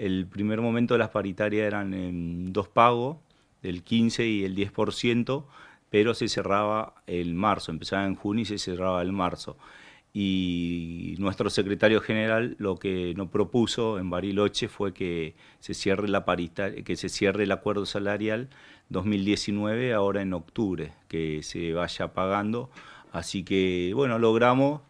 El primer momento de las paritarias eran en dos pagos, del 15 y el 10%, pero se cerraba el marzo, empezaba en junio y se cerraba el marzo. Y nuestro secretario general lo que nos propuso en Bariloche fue que se cierre la paritaria, que se cierre el acuerdo salarial 2019 ahora en octubre, que se vaya pagando. Así que bueno, logramos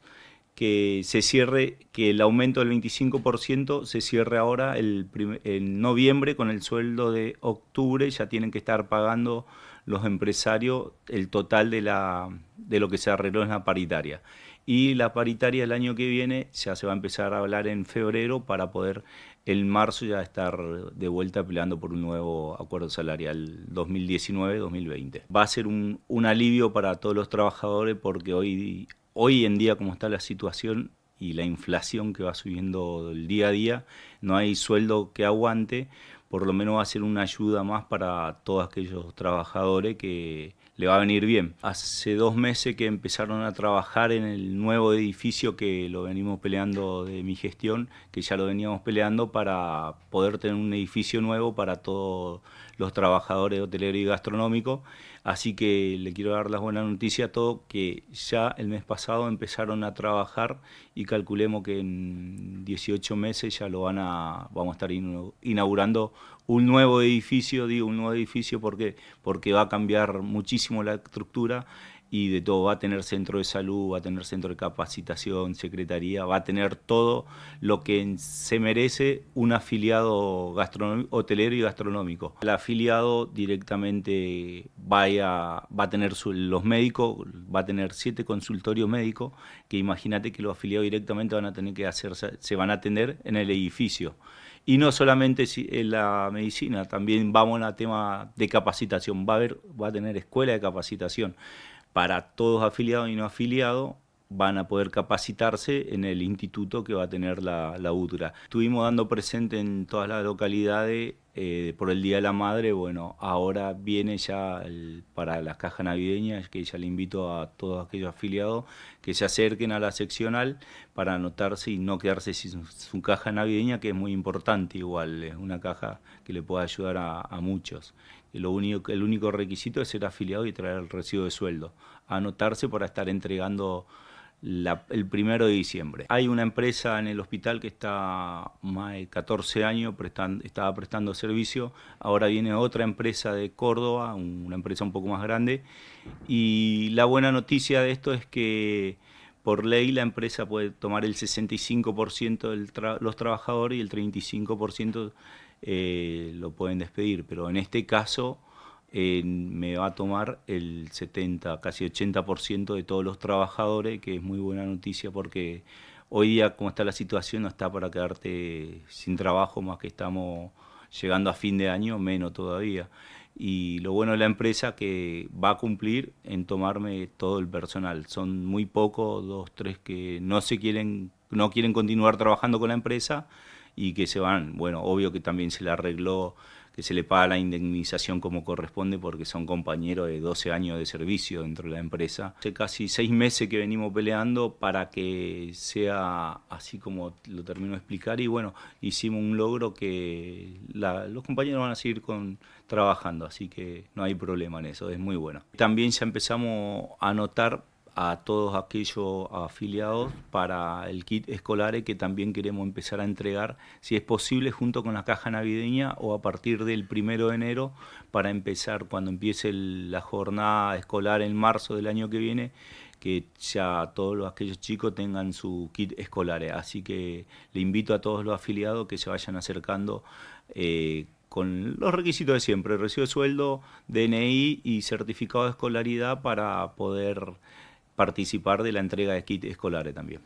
que se cierre, que el aumento del 25% se cierre ahora el en noviembre con el sueldo de octubre, ya tienen que estar pagando los empresarios el total de, la, de lo que se arregló en la paritaria. Y la paritaria el año que viene ya se va a empezar a hablar en febrero para poder en marzo ya estar de vuelta peleando por un nuevo acuerdo salarial 2019-2020. Va a ser un, un, alivio para todos los trabajadores porque hoy hoy en día como está la situación y la inflación que va subiendo el día a día, no hay sueldo que aguante, por lo menos va a ser una ayuda más para todos aquellos trabajadores que, le va a venir bien. Hace dos meses que empezaron a trabajar en el nuevo edificio que lo venimos peleando de mi gestión, que ya lo veníamos peleando para poder tener un edificio nuevo para todos los trabajadores de hotelero y gastronómico. Así que le quiero dar las buenas noticias a todos que ya el mes pasado empezaron a trabajar y calculemos que en 18 meses ya lo van a, vamos a estar inaugurando un nuevo edificio, digo un nuevo edificio porque, porque va a cambiar muchísimo la estructura y de todo, va a tener centro de salud, va a tener centro de capacitación, secretaría, va a tener todo lo que se merece un afiliado hotelero y gastronómico. El afiliado directamente va a tener los médicos, va a tener siete consultorios médicos, que imagínate que los afiliados directamente van a tener que hacer, se van a atender en el edificio. Y no solamente en la medicina, también vamos a tema de capacitación. Va a, haber, va a tener escuela de capacitación. Para todos afiliados y no afiliados van a poder capacitarse en el instituto que va a tener la, la Estuvimos dando presente en todas las localidades eh, por el Día de la Madre, bueno, ahora viene ya para las cajas navideñas, que ya le invito a todos aquellos afiliados que se acerquen a la seccional para anotarse y no quedarse sin su, caja navideña, que es muy importante igual, es una caja que le pueda ayudar a, muchos. lo único, el único requisito es ser afiliado y traer el recibo de sueldo, anotarse para estar entregando el primero de diciembre. Hay una empresa en el hospital que está más de 14 años, estaba prestando servicio, ahora viene otra empresa de Córdoba, una empresa un poco más grande, y la buena noticia de esto es que por ley la empresa puede tomar el 65% de los trabajadores y el 35% eh, lo pueden despedir, pero en este caso me va a tomar el 70, casi 80% de todos los trabajadores, que es muy buena noticia porque hoy día como está la situación no está para quedarte sin trabajo, más que estamos llegando a fin de año, menos todavía. Y lo bueno de la empresa que va a cumplir en tomarme todo el personal. Son muy pocos, dos, tres que no se quieren, no quieren continuar trabajando con la empresa y que se van. Bueno, obvio que también se le arregló que se le paga la indemnización como corresponde porque son compañeros de 12 años de servicio dentro de la empresa. Hace casi seis meses que venimos peleando para que sea así como lo termino de explicar y bueno, hicimos un logro que los compañeros van a seguir con, trabajando, así que no hay problema en eso, es muy bueno. También ya empezamos a notar a todos aquellos afiliados para el kit escolar que también queremos empezar a entregar, si es posible, junto con la caja navideña o a partir del primero de enero para empezar cuando empiece la jornada escolar en marzo del año que viene que ya todos aquellos chicos tengan su kit escolar. Así que le invito a todos los afiliados que se vayan acercando eh, con los requisitos de siempre, recibo sueldo, DNI y certificado de escolaridad para poder participar de la entrega de kits escolares también.